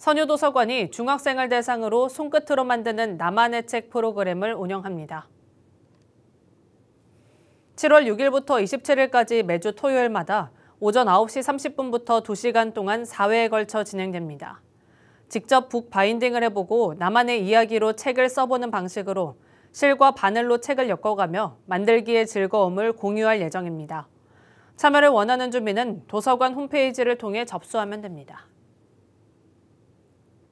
선유도서관이 중학생을 대상으로 손끝으로 만드는 나만의 책 프로그램을 운영합니다. 7월 6일부터 27일까지 매주 토요일마다 오전 9시 30분부터 2시간 동안 4회에 걸쳐 진행됩니다. 직접 북 바인딩을 해보고 나만의 이야기로 책을 써보는 방식으로 실과 바늘로 책을 엮어가며 만들기의 즐거움을 공유할 예정입니다. 참여를 원하는 주민은 도서관 홈페이지를 통해 접수하면 됩니다.